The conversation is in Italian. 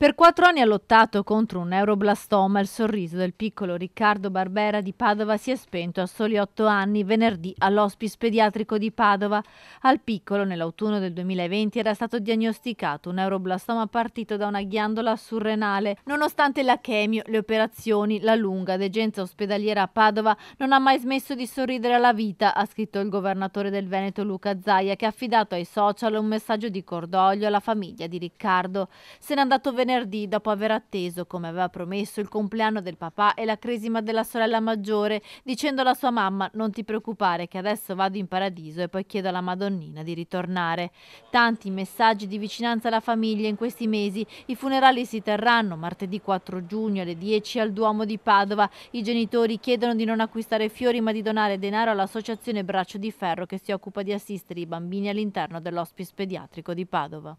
Per quattro anni ha lottato contro un neuroblastoma. Il sorriso del piccolo Riccardo Barbera di Padova si è spento a soli otto anni venerdì all'ospice pediatrico di Padova. Al piccolo, nell'autunno del 2020, era stato diagnosticato un neuroblastoma partito da una ghiandola surrenale. Nonostante la chemio, le operazioni, la lunga degenza ospedaliera a Padova, non ha mai smesso di sorridere alla vita, ha scritto il governatore del Veneto Luca Zaia, che ha affidato ai social un messaggio di cordoglio alla famiglia di Riccardo. Se n'è andato venerdì venerdì dopo aver atteso, come aveva promesso, il compleanno del papà e la cresima della sorella maggiore, dicendo alla sua mamma non ti preoccupare che adesso vado in paradiso e poi chiedo alla Madonnina di ritornare. Tanti messaggi di vicinanza alla famiglia in questi mesi. I funerali si terranno martedì 4 giugno alle 10 al Duomo di Padova. I genitori chiedono di non acquistare fiori ma di donare denaro all'associazione Braccio di Ferro che si occupa di assistere i bambini all'interno dell'ospice pediatrico di Padova.